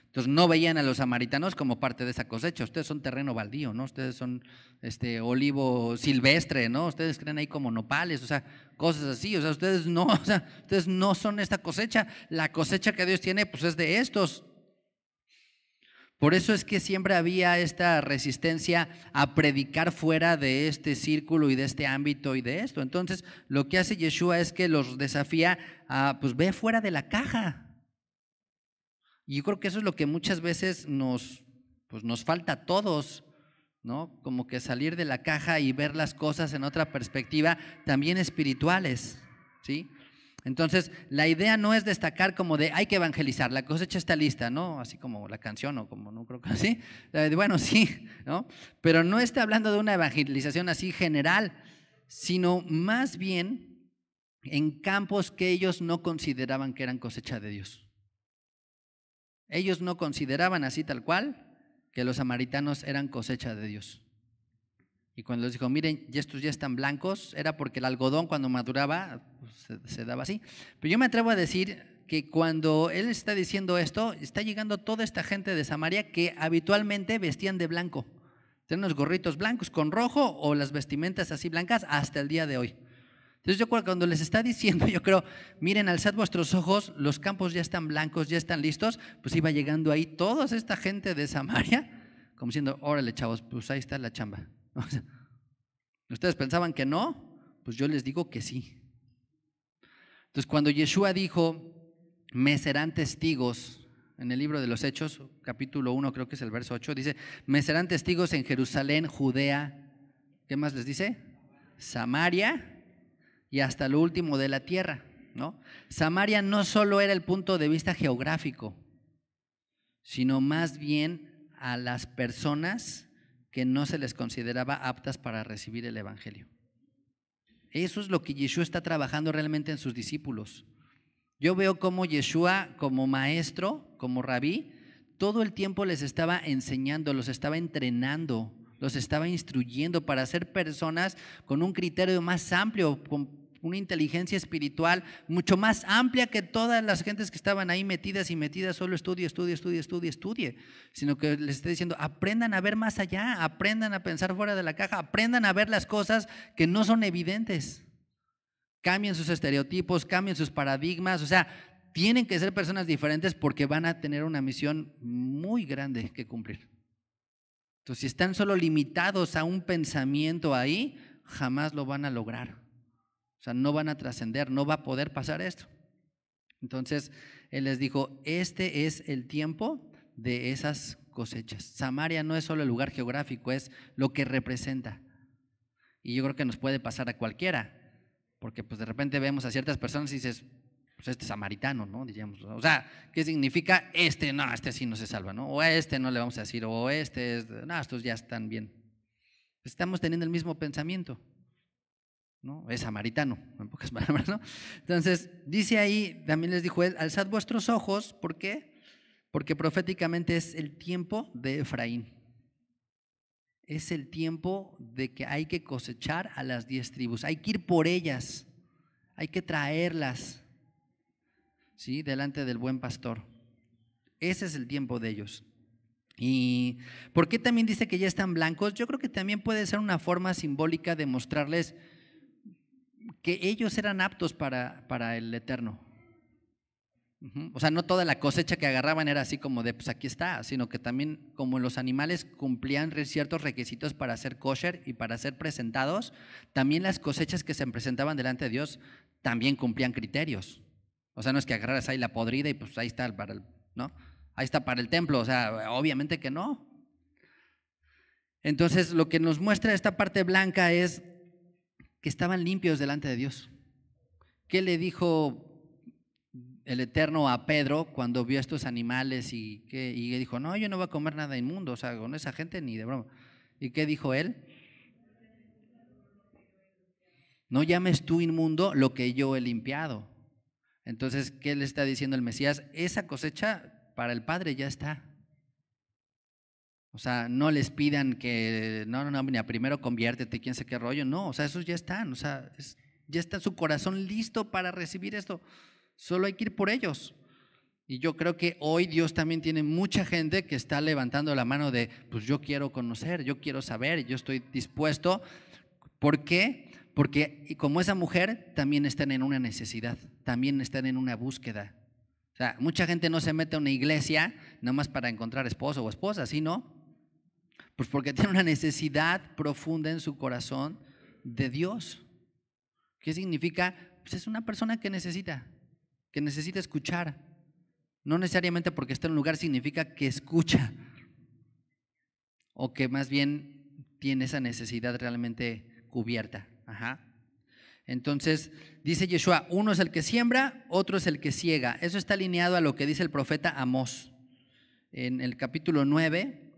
Entonces no veían a los samaritanos como parte de esa cosecha. Ustedes son terreno baldío, ¿no? Ustedes son este olivo silvestre, ¿no? Ustedes creen ahí como nopales, o sea, cosas así. O sea, ustedes no, o sea, ustedes no son esta cosecha. La cosecha que Dios tiene, pues es de estos. Por eso es que siempre había esta resistencia a predicar fuera de este círculo y de este ámbito y de esto. Entonces, lo que hace Yeshua es que los desafía a, pues, ve fuera de la caja. Y yo creo que eso es lo que muchas veces nos, pues, nos falta a todos, ¿no? Como que salir de la caja y ver las cosas en otra perspectiva, también espirituales, ¿sí? Entonces, la idea no es destacar como de hay que evangelizar, la cosecha está lista, ¿no? Así como la canción o como no creo que así. Bueno, sí, ¿no? Pero no está hablando de una evangelización así general, sino más bien en campos que ellos no consideraban que eran cosecha de Dios. Ellos no consideraban así tal cual que los samaritanos eran cosecha de Dios. Y cuando les dijo, miren, estos ya están blancos, era porque el algodón cuando maduraba pues, se, daba así. Pero yo me atrevo a decir que cuando él está diciendo esto, está llegando toda esta gente de Samaria que habitualmente vestían de blanco. tenían los gorritos blancos con rojo o las vestimentas así blancas hasta el día de hoy. Entonces yo cuando les está diciendo, yo creo, miren, alzad vuestros ojos, los campos ya están blancos, ya están listos, pues iba llegando ahí toda esta gente de Samaria, como diciendo, órale chavos, pues ahí está la chamba. ¿Ustedes pensaban que no? Pues yo les digo que sí. Entonces cuando Yeshua dijo, me serán testigos, en el libro de los Hechos, capítulo 1, creo que es el verso 8, dice, me serán testigos en Jerusalén, Judea, ¿qué más les dice? Samaria y hasta lo último de la tierra. ¿No? Samaria no solo era el punto de vista geográfico, sino más bien a las personas que no se les consideraba aptas para recibir el Evangelio. Eso es lo que Yeshua está trabajando realmente en sus discípulos. Yo veo cómo Yeshua, como maestro, como rabí, todo el tiempo les estaba enseñando, los estaba entrenando, los estaba instruyendo para ser personas con un criterio más amplio, una inteligencia espiritual mucho más amplia que todas las gentes que estaban ahí metidas y metidas, solo estudie, estudie, estudie, estudie, estudie, sino que les esté diciendo, aprendan a ver más allá, aprendan a pensar fuera de la caja, aprendan a ver las cosas que no son evidentes. Cambien sus estereotipos, cambien sus paradigmas, o sea, tienen que ser personas diferentes porque van a tener una misión muy grande que cumplir. Entonces, si están solo limitados a un pensamiento ahí, jamás lo van a lograr. O sea, no van a trascender, no va a poder pasar esto. Entonces, él les dijo, este es el tiempo de esas cosechas. Samaria no es solo el lugar geográfico, es lo que representa. Y yo creo que nos puede pasar a cualquiera, porque pues de repente vemos a ciertas personas y dices, pues este es samaritano, ¿no? o sea, ¿qué significa este? No, este sí no se salva, ¿no? O este no le vamos a decir, o este, no, estos ya están bien. Pues, estamos teniendo el mismo pensamiento. ¿no? Es samaritano, en pocas palabras, ¿no? Entonces, dice ahí, también les dijo él, alzad vuestros ojos, ¿por qué? Porque proféticamente es el tiempo de Efraín. Es el tiempo de que hay que cosechar a las diez tribus, hay que ir por ellas, hay que traerlas, ¿sí? Delante del buen pastor. Ese es el tiempo de ellos. ¿Y por qué también dice que ya están blancos? Yo creo que también puede ser una forma simbólica de mostrarles, que ellos eran aptos para, para el Eterno. O sea, no toda la cosecha que agarraban era así como de, pues aquí está, sino que también como los animales cumplían ciertos requisitos para ser kosher y para ser presentados, también las cosechas que se presentaban delante de Dios también cumplían criterios. O sea, no es que agarraras ahí la podrida y pues ahí está para el, ¿no? Ahí está para el templo, o sea, obviamente que no. Entonces, lo que nos muestra esta parte blanca es que estaban limpios delante de Dios. ¿Qué le dijo el Eterno a Pedro cuando vio estos animales y, qué? y dijo, no, yo no voy a comer nada inmundo, o sea, con esa gente ni de broma. ¿Y qué dijo él? No llames tú inmundo lo que yo he limpiado. Entonces, ¿qué le está diciendo el Mesías? Esa cosecha para el Padre ya está. O sea, no les pidan que, no, no, no, primero conviértete, quién sé qué rollo. No, o sea, esos ya están, o sea, ya está su corazón listo para recibir esto. Solo hay que ir por ellos. Y yo creo que hoy Dios también tiene mucha gente que está levantando la mano de, pues yo quiero conocer, yo quiero saber, yo estoy dispuesto. ¿Por qué? Porque y como esa mujer, también están en una necesidad, también están en una búsqueda. O sea, mucha gente no se mete a una iglesia nada más para encontrar esposo o esposa, sino pues porque tiene una necesidad profunda en su corazón de Dios. ¿Qué significa? Pues es una persona que necesita, que necesita escuchar. No necesariamente porque está en un lugar significa que escucha, o que más bien tiene esa necesidad realmente cubierta. Ajá. Entonces, dice Yeshua, uno es el que siembra, otro es el que ciega. Eso está alineado a lo que dice el profeta Amós. En el capítulo 9,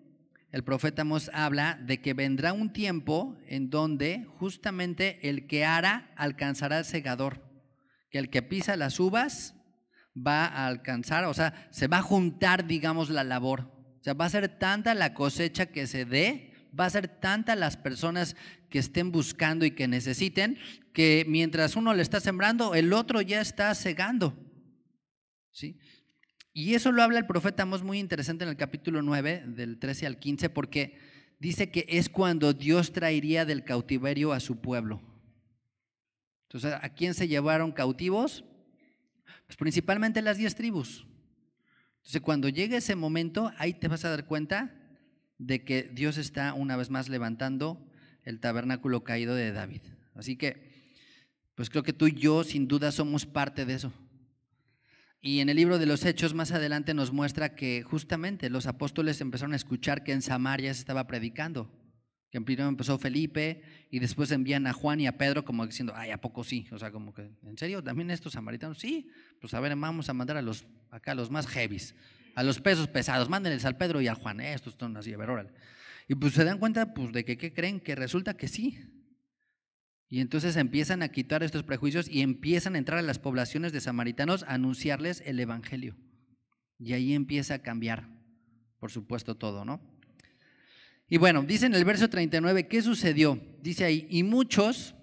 el profeta Mos habla de que vendrá un tiempo en donde justamente el que ara alcanzará el segador, que el que pisa las uvas va a alcanzar, o sea, se va a juntar, digamos, la labor. O sea, va a ser tanta la cosecha que se dé, va a ser tanta las personas que estén buscando y que necesiten, que mientras uno le está sembrando, el otro ya está segando, ¿Sí? Y eso lo habla el profeta más muy interesante en el capítulo 9, del 13 al 15, porque dice que es cuando Dios traería del cautiverio a su pueblo. Entonces, ¿a quién se llevaron cautivos? Pues principalmente las diez tribus. Entonces, cuando llegue ese momento, ahí te vas a dar cuenta de que Dios está una vez más levantando el tabernáculo caído de David. Así que, pues creo que tú y yo sin duda somos parte de eso. Y en el libro de los Hechos más adelante nos muestra que justamente los apóstoles empezaron a escuchar que en Samaria se estaba predicando. Que primero empezó Felipe y después envían a Juan y a Pedro como diciendo, ay, ¿a poco sí? O sea, como que, ¿en serio? ¿También estos samaritanos? Sí, pues a ver, vamos a mandar a los, acá a los más heavies, a los pesos pesados, mándenles al Pedro y a Juan, estos son así, a ver, órale. Y pues se dan cuenta pues de que, ¿qué creen? Que resulta que sí, y entonces empiezan a quitar estos prejuicios y empiezan a entrar a las poblaciones de samaritanos a anunciarles el Evangelio. Y ahí empieza a cambiar, por supuesto, todo, ¿no? Y bueno, dice en el verso 39, ¿qué sucedió? Dice ahí, y muchos,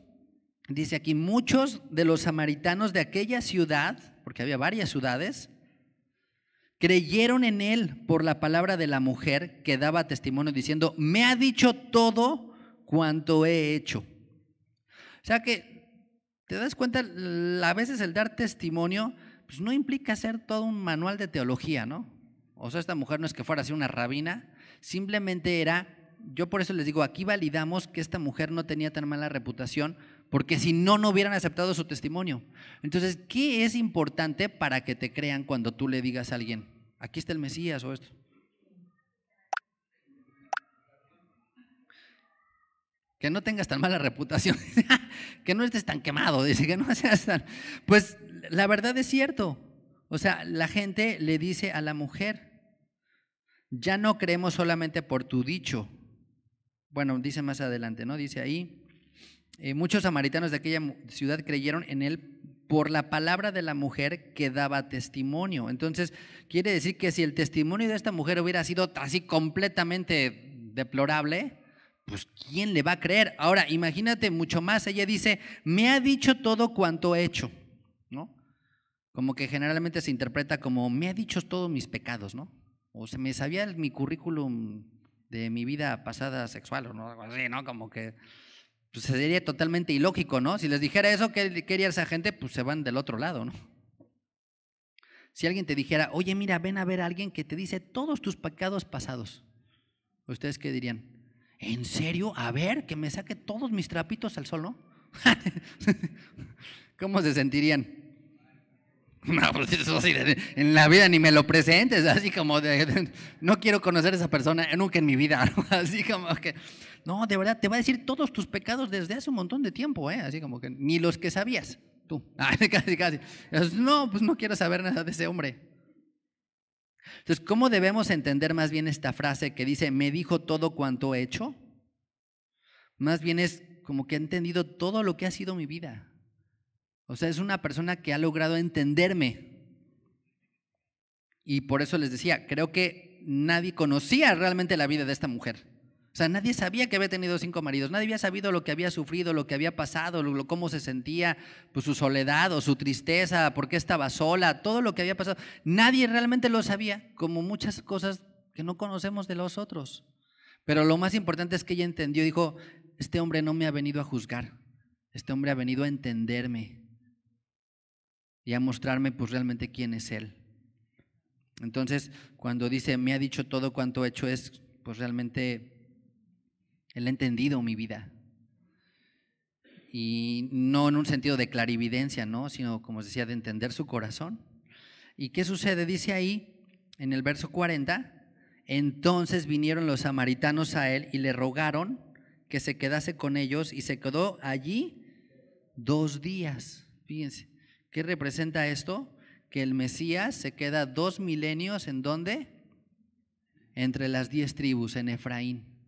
dice aquí, muchos de los samaritanos de aquella ciudad, porque había varias ciudades, creyeron en él por la palabra de la mujer que daba testimonio diciendo, me ha dicho todo cuanto he hecho. O sea que, ¿te das cuenta? A veces el dar testimonio, pues no implica hacer todo un manual de teología, ¿no? O sea, esta mujer no es que fuera así una rabina, simplemente era yo por eso les digo, aquí validamos que esta mujer no tenía tan mala reputación, porque si no, no hubieran aceptado su testimonio. Entonces, ¿qué es importante para que te crean cuando tú le digas a alguien, aquí está el Mesías o esto? que no tengas tan mala reputación, que no estés tan quemado, dice, que no seas tan... Pues la verdad es cierto. O sea, la gente le dice a la mujer, ya no creemos solamente por tu dicho. Bueno, dice más adelante, ¿no? Dice ahí, eh, muchos samaritanos de aquella ciudad creyeron en él por la palabra de la mujer que daba testimonio. Entonces, quiere decir que si el testimonio de esta mujer hubiera sido así completamente deplorable, pues ¿quién le va a creer? Ahora, imagínate mucho más, ella dice, me ha dicho todo cuanto he hecho, ¿no? Como que generalmente se interpreta como, me ha dicho todos mis pecados, ¿no? O se me sabía mi currículum de mi vida pasada sexual, o ¿no? algo así, ¿no? Como que pues, sería totalmente ilógico, ¿no? Si les dijera eso, ¿qué quería esa gente? Pues se van del otro lado, ¿no? Si alguien te dijera, oye, mira, ven a ver a alguien que te dice todos tus pecados pasados, ¿ustedes qué dirían? ¿En serio? A ver, que me saque todos mis trapitos al sol, ¿no? ¿Cómo se sentirían? No, pues eso así, en la vida ni me lo presentes, así como de, no quiero conocer a esa persona nunca en mi vida, así como que, no, de verdad, te va a decir todos tus pecados desde hace un montón de tiempo, ¿eh? así como que ni los que sabías, tú, casi, casi, no, pues no quiero saber nada de ese hombre, entonces, ¿cómo debemos entender más bien esta frase que dice, me dijo todo cuanto he hecho? Más bien es como que ha entendido todo lo que ha sido mi vida. O sea, es una persona que ha logrado entenderme. Y por eso les decía, creo que nadie conocía realmente la vida de esta mujer. O sea, nadie sabía que había tenido cinco maridos, nadie había sabido lo que había sufrido, lo que había pasado, cómo se sentía, pues, su soledad o su tristeza, por qué estaba sola, todo lo que había pasado. Nadie realmente lo sabía, como muchas cosas que no conocemos de los otros. Pero lo más importante es que ella entendió, dijo, este hombre no me ha venido a juzgar, este hombre ha venido a entenderme y a mostrarme pues realmente quién es él. Entonces, cuando dice, me ha dicho todo cuanto he hecho, es pues realmente él ha entendido mi vida. Y no en un sentido de clarividencia, ¿no? Sino, como os decía, de entender su corazón. ¿Y qué sucede? Dice ahí, en el verso 40, entonces vinieron los samaritanos a él y le rogaron que se quedase con ellos y se quedó allí dos días. Fíjense, ¿qué representa esto? Que el Mesías se queda dos milenios en dónde? Entre las diez tribus, en Efraín.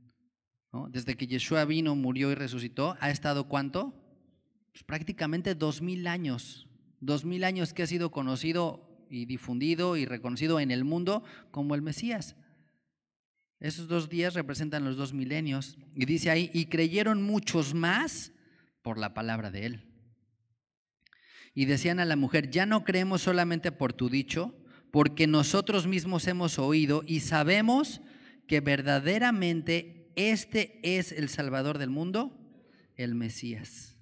Desde que Yeshua vino, murió y resucitó, ha estado cuánto? Pues prácticamente dos mil años. Dos mil años que ha sido conocido y difundido y reconocido en el mundo como el Mesías. Esos dos días representan los dos milenios. Y dice ahí, y creyeron muchos más por la palabra de él. Y decían a la mujer, ya no creemos solamente por tu dicho, porque nosotros mismos hemos oído y sabemos que verdaderamente este es el Salvador del mundo, el Mesías.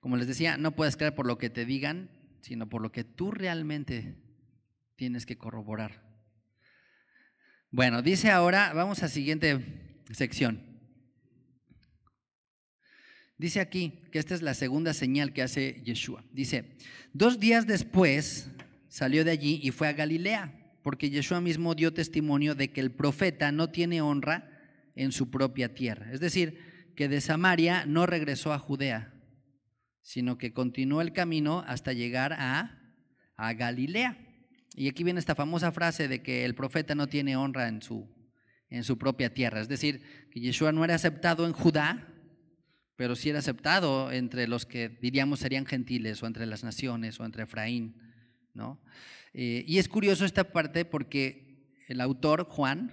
Como les decía, no puedes creer por lo que te digan, sino por lo que tú realmente tienes que corroborar. Bueno, dice ahora, vamos a siguiente sección. Dice aquí que esta es la segunda señal que hace Yeshua. Dice, dos días después salió de allí y fue a Galilea porque Yeshua mismo dio testimonio de que el profeta no tiene honra en su propia tierra. Es decir, que de Samaria no regresó a Judea, sino que continuó el camino hasta llegar a, a Galilea. Y aquí viene esta famosa frase de que el profeta no tiene honra en su, en su propia tierra. Es decir, que Yeshua no era aceptado en Judá, pero sí era aceptado entre los que diríamos serían gentiles o entre las naciones o entre Efraín. ¿no? Eh, y es curioso esta parte porque el autor, Juan,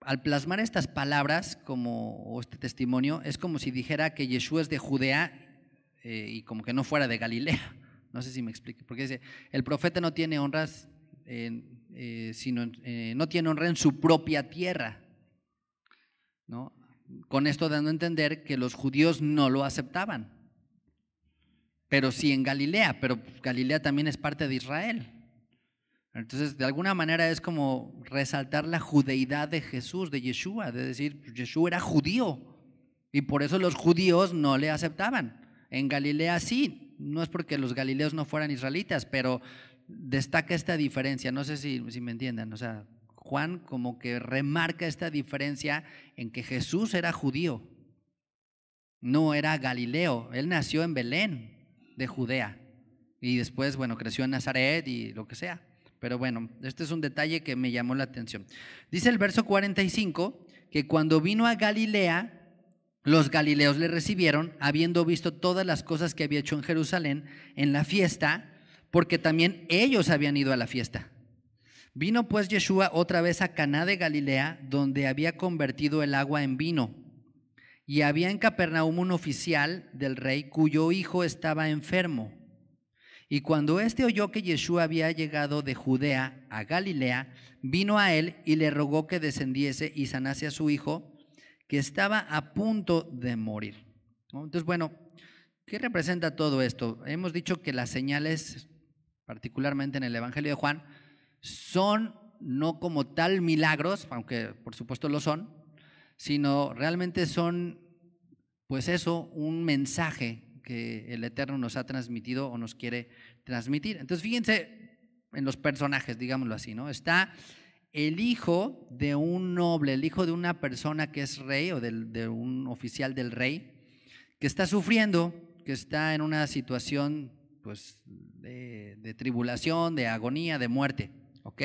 al plasmar estas palabras como, o este testimonio, es como si dijera que Yeshua es de Judea eh, y como que no fuera de Galilea. No sé si me explique, porque dice, el profeta no tiene honras, eh, sino, no tiene honra en su propia tierra. ¿no? Con esto dando a entender que los judíos no lo aceptaban pero sí en Galilea, pero Galilea también es parte de Israel. Entonces, de alguna manera es como resaltar la judeidad de Jesús, de Yeshua, de decir, pues, Yeshua era judío y por eso los judíos no le aceptaban. En Galilea sí, no es porque los galileos no fueran israelitas, pero destaca esta diferencia, no sé si, si me entiendan, o sea, Juan como que remarca esta diferencia en que Jesús era judío, no era galileo, él nació en Belén, de Judea. Y después, bueno, creció en Nazaret y lo que sea. Pero bueno, este es un detalle que me llamó la atención. Dice el verso 45 que cuando vino a Galilea, los galileos le recibieron, habiendo visto todas las cosas que había hecho en Jerusalén en la fiesta, porque también ellos habían ido a la fiesta. Vino pues Yeshua otra vez a Caná de Galilea, donde había convertido el agua en vino. Y había en Capernaum un oficial del rey cuyo hijo estaba enfermo. Y cuando éste oyó que Yeshua había llegado de Judea a Galilea, vino a él y le rogó que descendiese y sanase a su hijo, que estaba a punto de morir. Entonces, bueno, ¿qué representa todo esto? Hemos dicho que las señales, particularmente en el Evangelio de Juan, son no como tal milagros, aunque por supuesto lo son, sino realmente son, pues eso, un mensaje que el Eterno nos ha transmitido o nos quiere transmitir. Entonces, fíjense en los personajes, digámoslo así, ¿no? Está el hijo de un noble, el hijo de una persona que es rey o de un oficial del rey, que está sufriendo, que está en una situación pues, de, tribulación, de agonía, de muerte, ¿ok?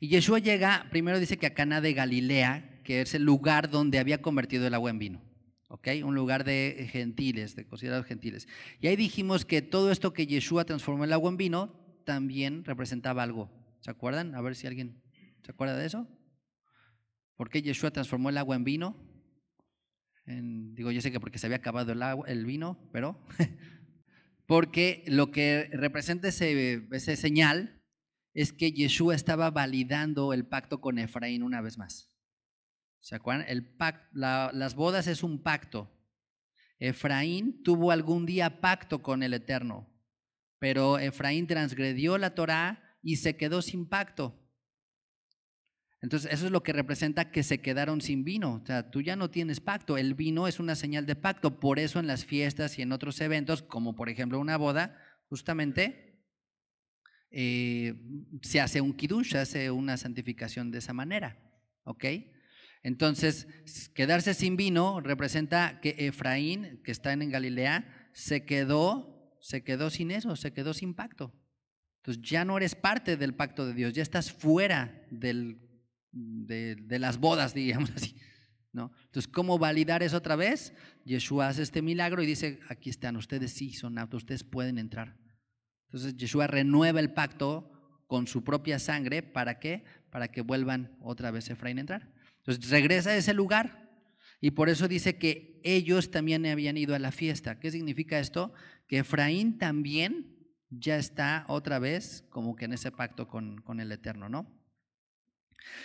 Y Yeshua llega, primero dice que a Cana de Galilea, que es el lugar donde había convertido el agua en vino. ¿ok? Un lugar de eh, gentiles, de considerados gentiles. Y ahí dijimos que todo esto que Yeshua transformó el agua en vino también representaba algo. ¿Se acuerdan? A ver si alguien se acuerda de eso. ¿Por qué Yeshua transformó el agua en vino? digo, yo sé que porque se había acabado el, agua, el vino, pero porque lo que representa ese, señal es que Yeshua estaba validando el pacto con Efraín una vez más. ¿Se acuerdan? El las bodas es un pacto. Efraín tuvo algún día pacto con el Eterno, pero Efraín transgredió la Torá y se quedó sin pacto. Entonces, eso es lo que representa que se quedaron sin vino. O sea, tú ya no tienes pacto. El vino es una señal de pacto. Por eso en las fiestas y en otros eventos, como por ejemplo una boda, justamente eh, se hace un kiddush, se hace una santificación de esa manera. ¿Ok? Entonces, quedarse sin vino representa que Efraín, que está en Galilea, se quedó, se quedó sin eso, se quedó sin pacto. Entonces ya no eres parte del pacto de Dios, ya estás fuera de, las bodas, digamos así. ¿no? Entonces, ¿cómo validar eso otra vez? Yeshua hace este milagro y dice, aquí están, ustedes sí son aptos, ustedes pueden entrar. Entonces Yeshua renueva el pacto con su propia sangre, ¿para qué? Para que vuelvan otra vez Efraín a entrar. Entonces regresa a ese lugar y por eso dice que ellos también habían ido a la fiesta. ¿Qué significa esto? Que Efraín también ya está otra vez como que en ese pacto con, el Eterno, ¿no?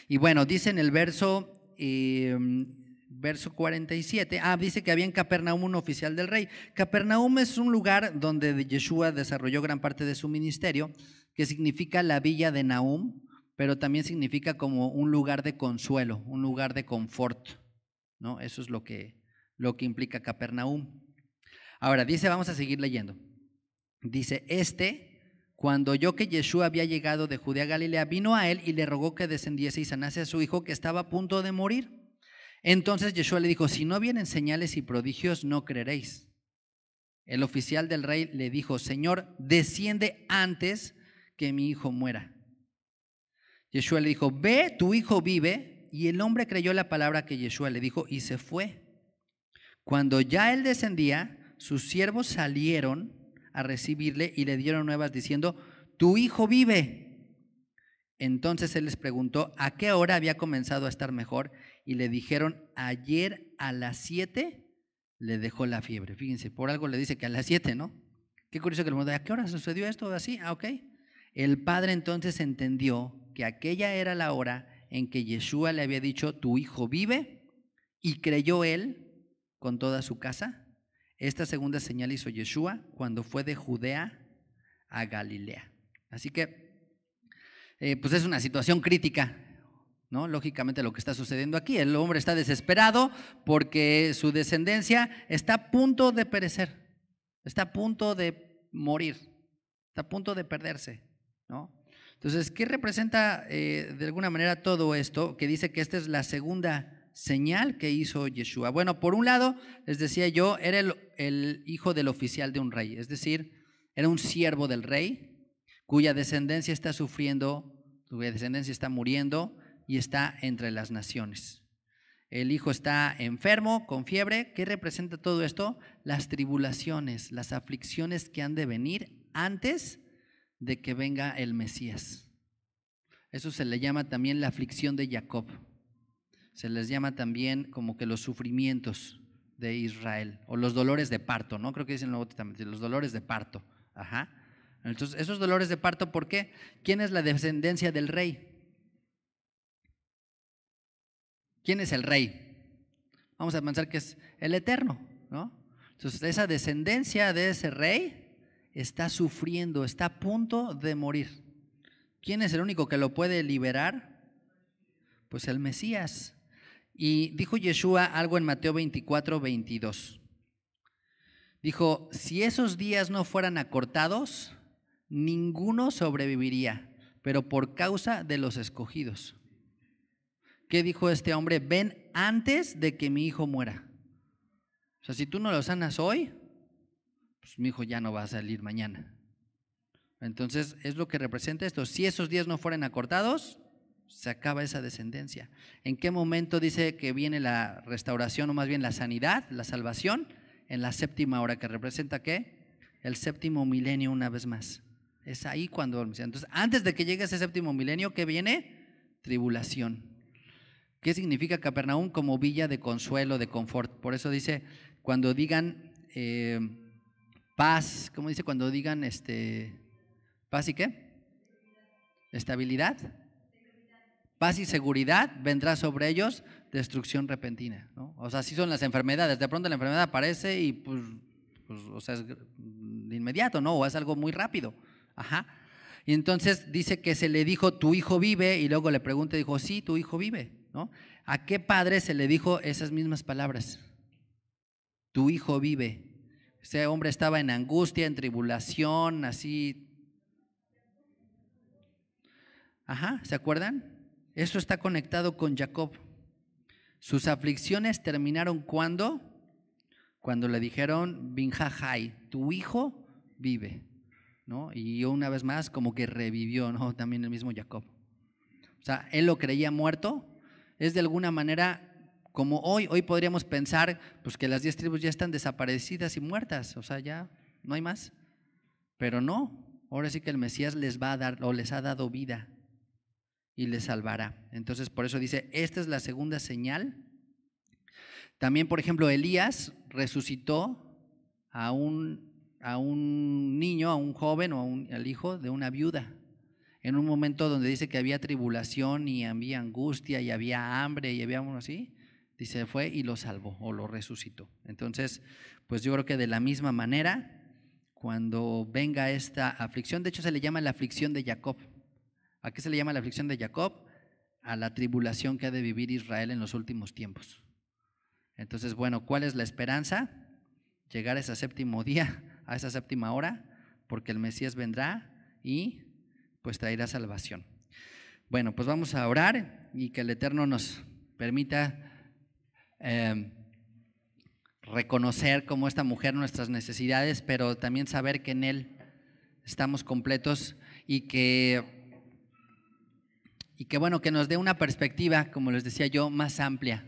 Y bueno, dice en el verso, em, verso 47, ah, dice que había en Capernaum un oficial del rey. Capernaum es un lugar donde Yeshua desarrolló gran parte de su ministerio, que significa la villa de Naum, pero también significa como un lugar de consuelo, un lugar de confort. ¿no? Eso es lo que, lo que implica Capernaum. Ahora, dice, vamos a seguir leyendo. Dice, este, cuando oyó que Yeshua había llegado de Judea a Galilea, vino a él y le rogó que descendiese y sanase a su hijo que estaba a punto de morir. Entonces Yeshua le dijo, si no vienen señales y prodigios, no creeréis. El oficial del rey le dijo, Señor, desciende antes que mi hijo muera. Yeshua le dijo, ve, tu hijo vive. Y el hombre creyó la palabra que Yeshua le dijo y se fue. Cuando ya él descendía, sus siervos salieron a recibirle y le dieron nuevas diciendo, tu hijo vive. Entonces él les preguntó, ¿a qué hora había comenzado a estar mejor? Y le dijeron, ayer a las siete le dejó la fiebre. Fíjense, por algo le dice que a las siete, ¿no? Qué curioso que le preguntan, ¿a qué hora sucedió esto? Así, ah, ok. El padre entonces entendió que aquella era la hora en que Yeshua le había dicho, tu hijo vive, y creyó él con toda su casa. Esta segunda señal hizo Yeshua cuando fue de Judea a Galilea. Así que, eh, pues es una situación crítica, ¿no? Lógicamente lo que está sucediendo aquí, el hombre está desesperado porque su descendencia está a punto de perecer, está a punto de morir, está a punto de perderse, ¿no? Entonces, ¿qué representa eh, de alguna manera todo esto? Que dice que esta es la segunda señal que hizo Yeshua. Bueno, por un lado, les decía yo, era el, hijo del oficial de un rey, es decir, era un siervo del rey cuya descendencia está sufriendo, cuya descendencia está muriendo y está entre las naciones. El hijo está enfermo, con fiebre. ¿Qué representa todo esto? Las tribulaciones, las aflicciones que han de venir antes de que venga el Mesías. Eso se le llama también la aflicción de Jacob. Se les llama también como que los sufrimientos de Israel o los dolores de parto, ¿no? Creo que dicen lo el los dolores de parto. Ajá. Entonces, esos dolores de parto, ¿por qué? ¿Quién es la descendencia del rey? ¿Quién es el rey? Vamos a pensar que es el eterno, ¿no? Entonces, esa descendencia de ese rey está sufriendo, está a punto de morir. ¿Quién es el único que lo puede liberar? Pues el Mesías. Y dijo Yeshua algo en Mateo 24, 22. Dijo, si esos días no fueran acortados, ninguno sobreviviría, pero por causa de los escogidos. ¿Qué dijo este hombre? Ven antes de que mi hijo muera. O sea, si tú no lo sanas hoy, pues mi hijo ya no va a salir mañana. Entonces es lo que representa esto. Si esos días no fueran acortados, se acaba esa descendencia. ¿En qué momento dice que viene la restauración o más bien la sanidad, la salvación? En la séptima hora, que representa qué? El séptimo milenio una vez más. Es ahí cuando Entonces, antes de que llegue ese séptimo milenio, ¿qué viene? Tribulación. ¿Qué significa Capernaum como villa de consuelo, de confort? Por eso dice, cuando digan... Eh, paz, ¿cómo dice cuando digan este paz y qué? Estabilidad. Paz y seguridad vendrá sobre ellos destrucción repentina. ¿no? O sea, así son las enfermedades. De pronto la enfermedad aparece y pues, pues o sea, es de inmediato, ¿no? O es algo muy rápido. Ajá. Y entonces dice que se le dijo, tu hijo vive, y luego le pregunta, y dijo, sí, tu hijo vive, ¿no? ¿A qué padre se le dijo esas mismas palabras? Tu hijo vive. Ese hombre estaba en angustia, en tribulación, así. Ajá, ¿se acuerdan? Esto está conectado con Jacob. Sus aflicciones terminaron cuando? Cuando le dijeron, Binjajai, tu hijo vive. ¿No? Y una vez más, como que revivió, ¿no? También el mismo Jacob. O sea, él lo creía muerto. Es de alguna manera como hoy, hoy podríamos pensar pues, que las diez tribus ya están desaparecidas y muertas, o sea, ya no hay más. Pero no, ahora sí que el Mesías les va a dar o les ha dado vida y les salvará. Entonces, por eso dice, esta es la segunda señal. También, por ejemplo, Elías resucitó a un, a un niño, a un joven o al hijo de una viuda en un momento donde dice que había tribulación y había angustia y había hambre y había uno así, Dice, fue y lo salvó o lo resucitó. Entonces, pues yo creo que de la misma manera, cuando venga esta aflicción, de hecho se le llama la aflicción de Jacob. ¿A qué se le llama la aflicción de Jacob? A la tribulación que ha de vivir Israel en los últimos tiempos. Entonces, bueno, ¿cuál es la esperanza? Llegar a ese séptimo día, a esa séptima hora, porque el Mesías vendrá y pues traerá salvación. Bueno, pues vamos a orar y que el Eterno nos permita Em, reconocer como esta mujer nuestras necesidades, pero también saber que en Él estamos completos y que, y que bueno, que nos dé una perspectiva, como les decía yo, más amplia,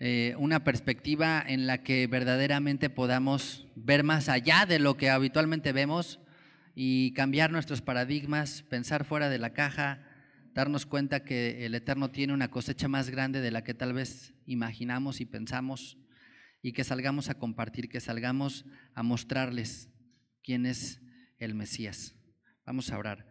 eh, una perspectiva en la que verdaderamente podamos ver más allá de lo que habitualmente vemos y cambiar nuestros paradigmas, pensar fuera de la caja, darnos cuenta que el Eterno tiene una cosecha más grande de la que tal vez imaginamos y pensamos y que salgamos a compartir, que salgamos a mostrarles quién es el Mesías. Vamos a orar.